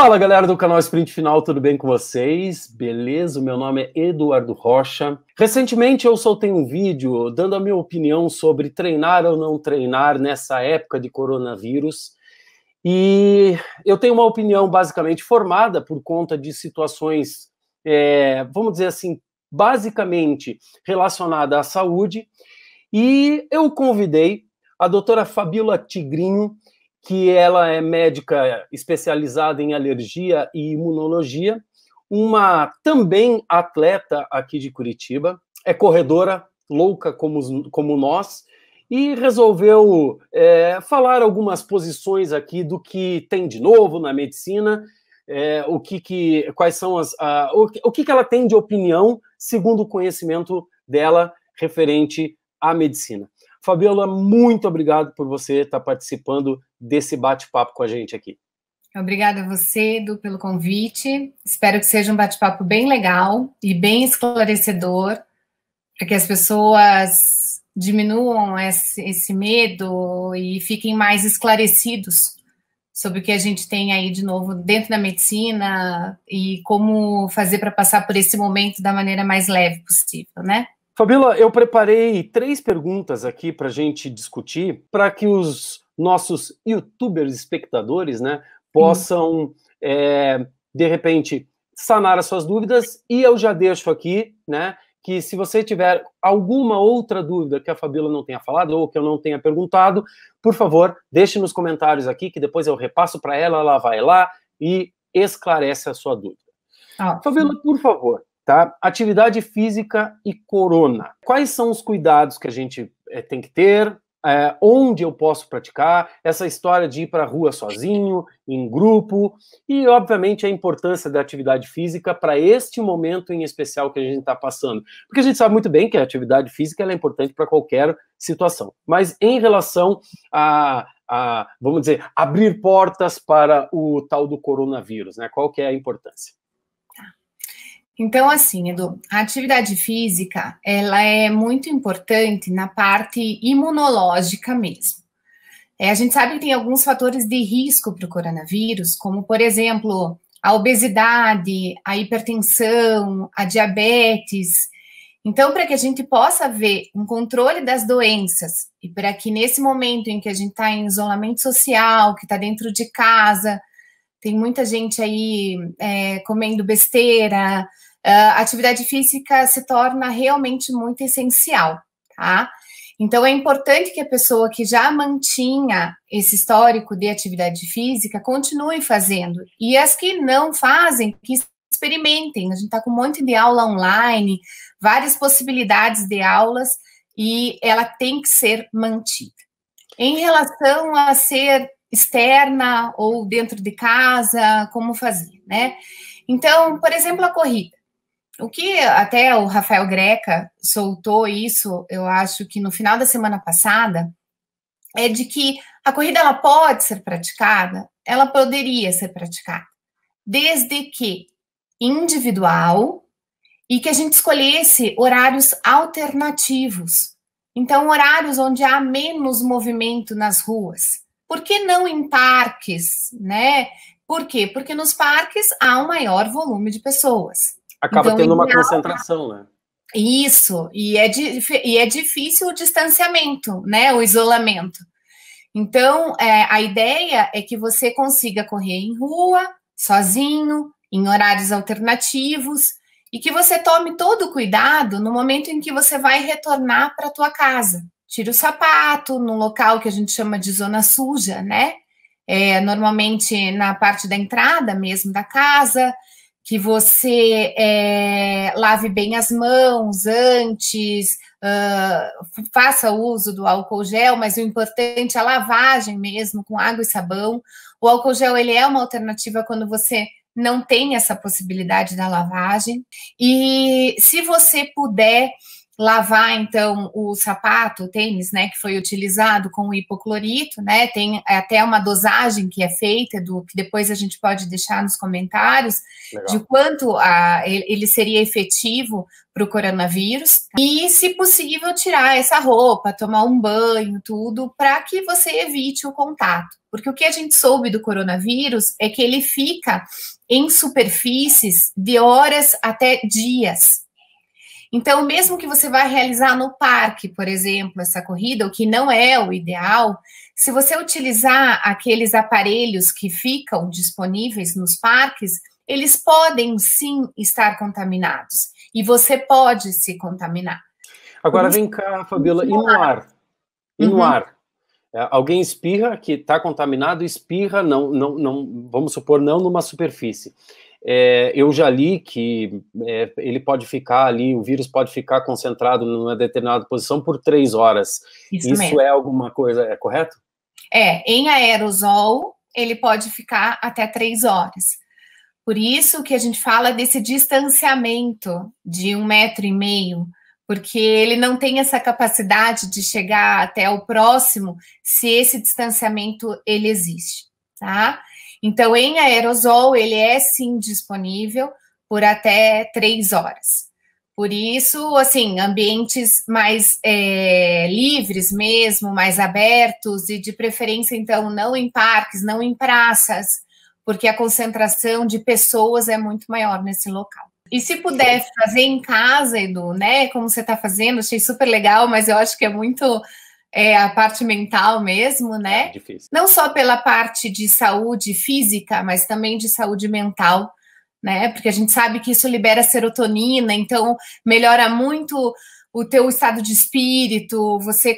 Fala galera do canal Sprint Final, tudo bem com vocês? Beleza? Meu nome é Eduardo Rocha. Recentemente eu soltei um vídeo dando a minha opinião sobre treinar ou não treinar nessa época de coronavírus. E eu tenho uma opinião basicamente formada por conta de situações, é, vamos dizer assim, basicamente relacionada à saúde. E eu convidei a doutora Fabiola Tigrinho, que ela é médica especializada em alergia e imunologia, uma também atleta aqui de Curitiba, é corredora, louca como, como nós, e resolveu é, falar algumas posições aqui do que tem de novo na medicina, é, o que, que quais são as a, o, o que, que ela tem de opinião segundo o conhecimento dela referente à medicina. Fabiola, muito obrigado por você estar participando desse bate-papo com a gente aqui. Obrigada a você, Edu, pelo convite. Espero que seja um bate-papo bem legal e bem esclarecedor, para que as pessoas diminuam esse, esse medo e fiquem mais esclarecidos sobre o que a gente tem aí de novo dentro da medicina e como fazer para passar por esse momento da maneira mais leve possível, né? Fabíola, eu preparei três perguntas aqui para a gente discutir, para que os nossos youtubers espectadores, né, possam, hum. é, de repente, sanar as suas dúvidas. E eu já deixo aqui, né, que se você tiver alguma outra dúvida que a Fabíola não tenha falado ou que eu não tenha perguntado, por favor, deixe nos comentários aqui, que depois eu repasso para ela, ela vai lá e esclarece a sua dúvida. Ah, Fabíola, por favor, tá? Atividade física e corona. Quais são os cuidados que a gente é, tem que ter? é, onde eu posso praticar, essa história de ir para a rua sozinho, em grupo, e obviamente a importância da atividade física para este momento em especial que a gente está passando. Porque a gente sabe muito bem que a atividade física é importante para qualquer situação. Mas em relação a, a, vamos dizer, abrir portas para o tal do coronavírus, né? Qual que é a importância? Então, assim, Edu, a atividade física, ela é muito importante na parte imunológica mesmo. É, a gente sabe que tem alguns fatores de risco para o coronavírus, como, por exemplo, a obesidade, a hipertensão, a diabetes. Então, para que a gente possa ver um controle das doenças e para que nesse momento em que a gente está em isolamento social, que está dentro de casa, tem muita gente aí é, comendo besteira, ah, a atividade física se torna realmente muito essencial, tá? Então, é importante que a pessoa que já mantinha esse histórico de atividade física continue fazendo. E as que não fazem, que experimentem. A gente está com um monte de aula online, várias possibilidades de aulas, e ela tem que ser mantida. Em relação a ser externa ou dentro de casa, como fazer, né? Então, por exemplo, a corrida o que até o Rafael Greca soltou isso, eu acho que no final da semana passada, é de que a corrida ela pode ser praticada, ela poderia ser praticada, desde que individual e que a gente escolhesse horários alternativos. Então, horários onde há menos movimento nas ruas. Por que não em parques, né? Por quê? Porque nos parques há um maior volume de pessoas. Acaba então, tendo uma concentração, né? Isso, e é, e é difícil o distanciamento, né? O isolamento. Então, é, a ideia é que você consiga correr em rua, sozinho, em horários alternativos, e que você tome todo o cuidado no momento em que você vai retornar para a tua casa. Tira o sapato no local que a gente chama de zona suja, né? É, normalmente na parte da entrada mesmo da casa, que você é, lave bem as mãos antes, uh, faça uso do álcool gel, mas o importante é a lavagem mesmo com água e sabão. O álcool gel ele é uma alternativa quando você não tem essa possibilidade da lavagem. E se você puder lavar então o sapato, o tênis, né, que foi utilizado com o hipoclorito, né? Tem até uma dosagem que é feita do que depois a gente pode deixar nos comentários Legal. de quanto a, ah, ele seria efetivo para o coronavírus e, se possível, tirar essa roupa, tomar um banho, tudo, para que você evite o contato. Porque o que a gente soube do coronavírus é que ele fica em superfícies de horas até dias. Então, mesmo que você vá realizar no parque, por exemplo, essa corrida, o que não é o ideal, se você utilizar aqueles aparelhos que ficam disponíveis nos parques, eles podem sim estar contaminados. E você pode se contaminar. Agora vem cá, Fabiola, e no ar? E no uhum. ar? É, alguém espirra que está contaminado, espirra, não, não, não, vamos supor, não numa superfície. É, eu já li que é, ele pode ficar ali, o vírus pode ficar concentrado numa determinada posição por três horas. Isso, Isso é alguma coisa, é correto? É, em aerosol ele pode ficar até três horas. Por isso que a gente fala desse distanciamento de um metro e meio, porque ele não tem essa capacidade de chegar até o próximo se esse distanciamento ele existe, tá? Então, em aerosol, ele é sim disponível por até três horas. Por isso, assim, ambientes mais é, livres mesmo, mais abertos e de preferência, então, não em parques, não em praças, porque a concentração de pessoas é muito maior nesse local. E se puder fazer em casa, Edu, né? Como você está fazendo, achei super legal, mas eu acho que é muito é a parte mental mesmo, né? É difícil. Não só pela parte de saúde física, mas também de saúde mental, né? Porque a gente sabe que isso libera serotonina, então melhora muito o teu estado de espírito, você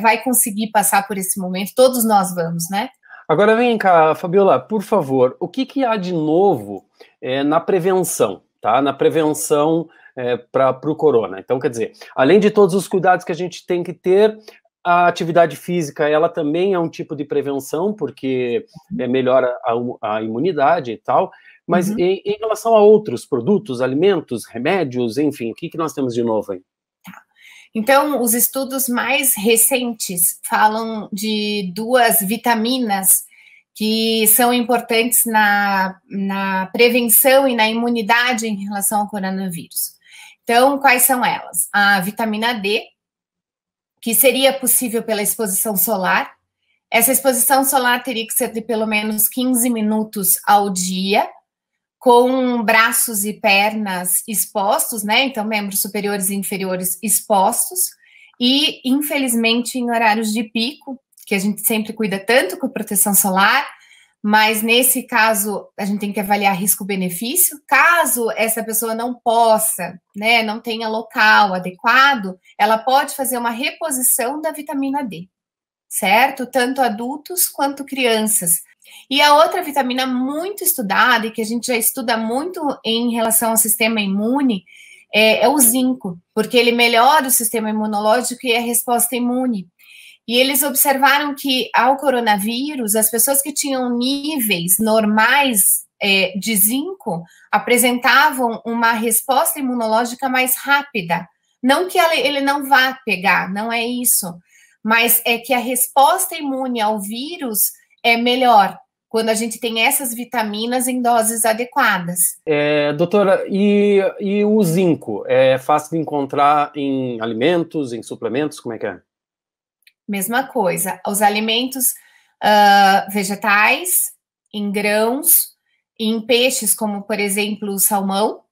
vai conseguir passar por esse momento, todos nós vamos, né? Agora vem cá, Fabiola, por favor, o que, que há de novo é, na prevenção, tá? Na prevenção é, eh, para o corona. Então, quer dizer, além de todos os cuidados que a gente tem que ter, a atividade física, ela também é um tipo de prevenção, porque uhum. é, melhora a, a imunidade e tal, mas uhum. em, em, relação a outros produtos, alimentos, remédios, enfim, o que, que nós temos de novo aí? Tá. Então, os estudos mais recentes falam de duas vitaminas que são importantes na, na prevenção e na imunidade em relação ao coronavírus. Então, quais são elas? A vitamina D, que seria possível pela exposição solar. Essa exposição solar teria que ser de pelo menos 15 minutos ao dia, com braços e pernas expostos, né? Então, membros superiores e inferiores expostos. E, infelizmente, em horários de pico, que a gente sempre cuida tanto com proteção solar, mas nesse caso a gente tem que avaliar risco-benefício. Caso essa pessoa não possa, né, não tenha local adequado, ela pode fazer uma reposição da vitamina D, certo? Tanto adultos quanto crianças. E a outra vitamina muito estudada e que a gente já estuda muito em relação ao sistema imune é, é o zinco, porque ele melhora o sistema imunológico e a resposta imune. E eles observaram que ao coronavírus, as pessoas que tinham níveis normais é, de zinco apresentavam uma resposta imunológica mais rápida. Não que ele não vá pegar, não é isso, mas é que a resposta imune ao vírus é melhor quando a gente tem essas vitaminas em doses adequadas. É, doutora, e, e o zinco? É fácil de encontrar em alimentos, em suplementos? Como é que é? mesma coisa. Os alimentos uh, vegetais, em grãos, em peixes, como por exemplo o salmão,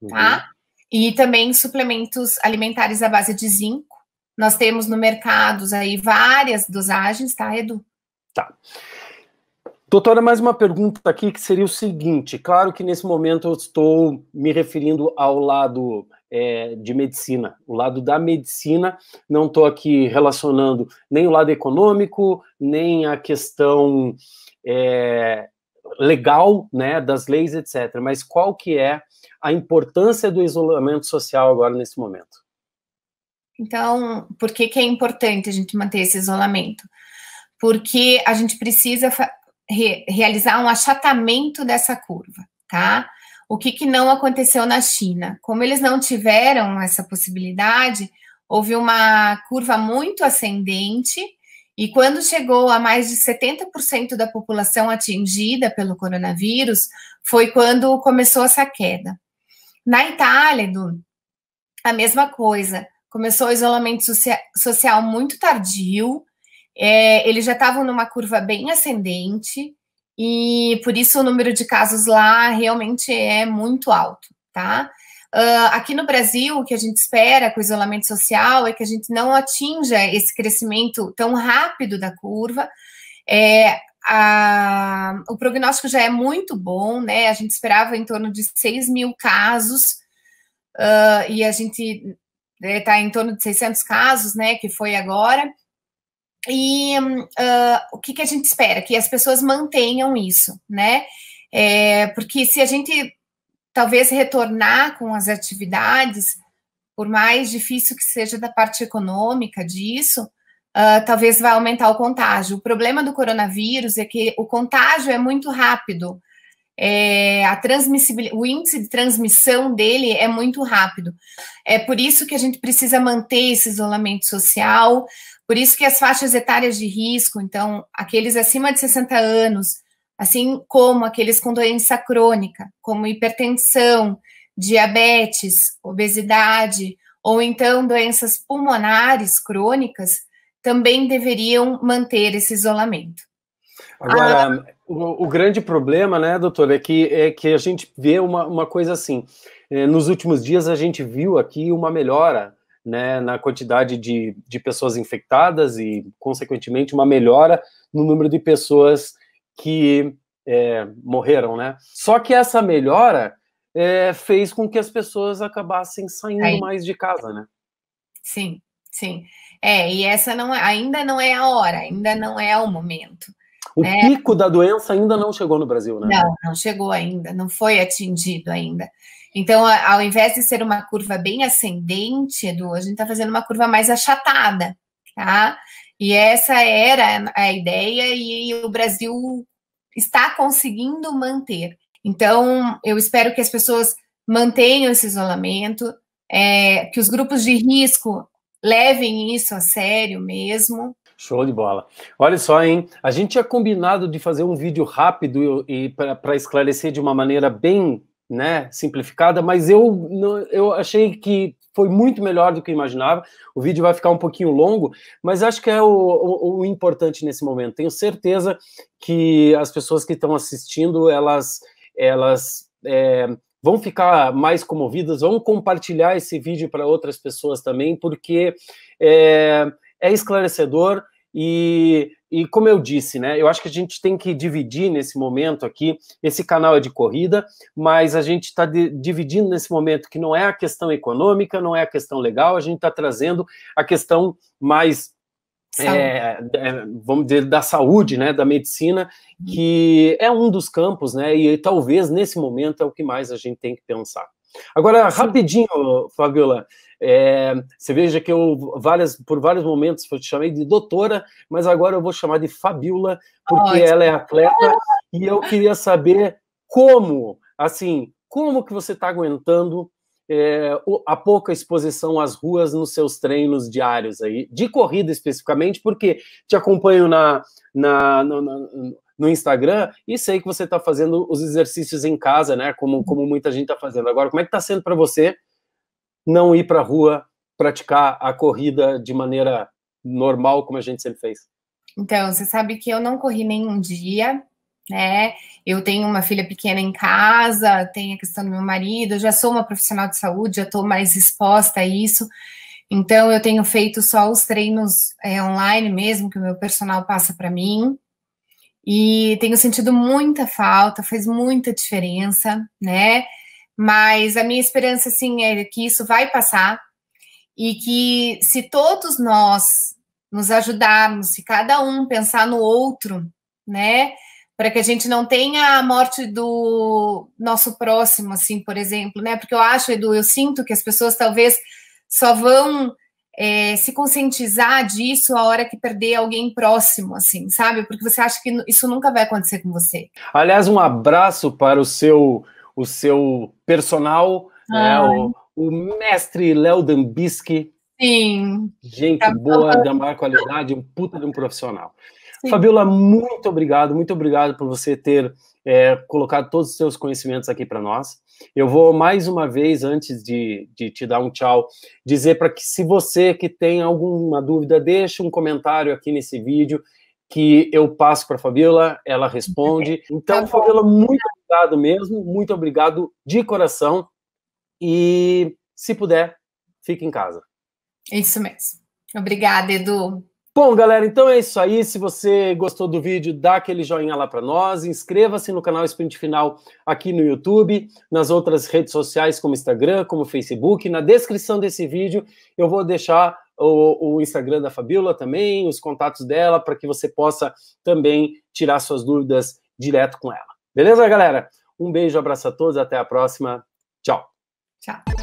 uhum. tá? E também suplementos alimentares à base de zinco. Nós temos no mercado aí várias dosagens, tá, Edu? Tá. Doutora, mais uma pergunta aqui que seria o seguinte: claro que nesse momento eu estou me referindo ao lado é, de medicina, o lado da medicina. Não estou aqui relacionando nem o lado econômico, nem a questão é, legal, né, das leis, etc. Mas qual que é a importância do isolamento social agora nesse momento? Então, por que, que é importante a gente manter esse isolamento? Porque a gente precisa re realizar um achatamento dessa curva, tá? o que, que não aconteceu na China. Como eles não tiveram essa possibilidade, houve uma curva muito ascendente, e quando chegou a mais de 70% da população atingida pelo coronavírus, foi quando começou essa queda. Na Itália, a mesma coisa. Começou o isolamento socia social muito tardio, é, eles já estavam numa curva bem ascendente, e por isso o número de casos lá realmente é muito alto, tá? Uh, aqui no Brasil, o que a gente espera com o isolamento social é que a gente não atinja esse crescimento tão rápido da curva. É, a, o prognóstico já é muito bom, né? A gente esperava em torno de 6 mil casos uh, e a gente está né, em torno de 600 casos, né? Que foi agora. E uh, o que, que a gente espera? Que as pessoas mantenham isso, né? É, porque se a gente talvez retornar com as atividades, por mais difícil que seja da parte econômica disso, uh, talvez vai aumentar o contágio. O problema do coronavírus é que o contágio é muito rápido é, a transmissibilidade, o índice de transmissão dele é muito rápido. É por isso que a gente precisa manter esse isolamento social, por isso que as faixas etárias de risco, então, aqueles acima de 60 anos, assim como aqueles com doença crônica, como hipertensão, diabetes, obesidade, ou então doenças pulmonares crônicas, também deveriam manter esse isolamento. Agora, ah. o, o, grande problema, né, doutor, é que, é que a gente vê uma, uma coisa assim. É, nos últimos dias, a gente viu aqui uma melhora né, na quantidade de, de pessoas infectadas e, consequentemente, uma melhora no número de pessoas que é, morreram, né? Só que essa melhora é, fez com que as pessoas acabassem saindo Aí. mais de casa, né? Sim, sim. É, e essa não, é, ainda não é a hora, ainda não é o momento. O é. pico da doença ainda não chegou no Brasil, né? Não, não chegou ainda, não foi atingido ainda. Então, ao invés de ser uma curva bem ascendente, Edu, a gente está fazendo uma curva mais achatada, tá? E essa era a ideia e o Brasil está conseguindo manter. Então, eu espero que as pessoas mantenham esse isolamento, é, que os grupos de risco levem isso a sério mesmo, Show de bola. Olha só, hein? A gente tinha combinado de fazer um vídeo rápido e, para esclarecer de uma maneira bem né, simplificada, mas eu, eu achei que foi muito melhor do que eu imaginava. O vídeo vai ficar um pouquinho longo, mas acho que é o, o, o importante nesse momento. Tenho certeza que as pessoas que estão assistindo, elas, elas é, vão ficar mais comovidas, vão compartilhar esse vídeo para outras pessoas também, porque é, é esclarecedor e, e como eu disse, né, eu acho que a gente tem que dividir nesse momento aqui. Esse canal é de corrida, mas a gente está dividindo nesse momento que não é a questão econômica, não é a questão legal, a gente está trazendo a questão mais é, é, vamos dizer, da saúde, né, da medicina, que é um dos campos, né, e talvez nesse momento é o que mais a gente tem que pensar. Agora, rapidinho, Fabiola, é, você veja que eu, várias, por vários momentos, eu te chamei de doutora, mas agora eu vou chamar de Fabiola, porque ela é atleta, e eu queria saber como, assim, como que você está aguentando é, a pouca exposição às ruas nos seus treinos diários aí, de corrida especificamente, porque te acompanho na, na, na, na no Instagram e sei que você está fazendo os exercícios em casa, né? Como, como muita gente está fazendo. Agora, como é que está sendo para você não ir para a rua praticar a corrida de maneira normal, como a gente sempre fez? Então, você sabe que eu não corri nenhum dia, né? Eu tenho uma filha pequena em casa, tem a questão do meu marido, eu já sou uma profissional de saúde, já estou mais exposta a isso. Então, eu tenho feito só os treinos é, online mesmo, que o meu personal passa para mim. E tenho sentido muita falta, fez muita diferença, né? Mas a minha esperança, assim, é que isso vai passar e que se todos nós nos ajudarmos, se cada um pensar no outro, né? Para que a gente não tenha a morte do nosso próximo, assim, por exemplo, né? Porque eu acho, Edu, eu sinto que as pessoas talvez só vão é, se conscientizar disso a hora que perder alguém próximo, assim, sabe? Porque você acha que isso nunca vai acontecer com você. Aliás, um abraço para o seu o seu personal, né, o, o, mestre Léo Dambisky. Sim. Gente tá boa, falando. da maior qualidade, um puta de um profissional. Sim. Fabiola, muito obrigado, muito obrigado por você ter é, colocado todos os seus conhecimentos aqui para nós. Eu vou mais uma vez, antes de, de te dar um tchau, dizer para que se você que tem alguma dúvida, deixe um comentário aqui nesse vídeo que eu passo para a Fabiola, ela responde. Então, tá Fabiola, muito obrigado mesmo, muito obrigado de coração. E se puder, fique em casa. Isso mesmo. Obrigada, Edu. Bom, galera, então é isso aí. Se você gostou do vídeo, dá aquele joinha lá para nós. Inscreva-se no canal Sprint Final aqui no YouTube, nas outras redes sociais como Instagram, como Facebook. Na descrição desse vídeo eu vou deixar o, o Instagram da Fabiola também, os contatos dela, para que você possa também tirar suas dúvidas direto com ela. Beleza, galera? Um beijo, abraço a todos, até a próxima. Tchau. Tchau.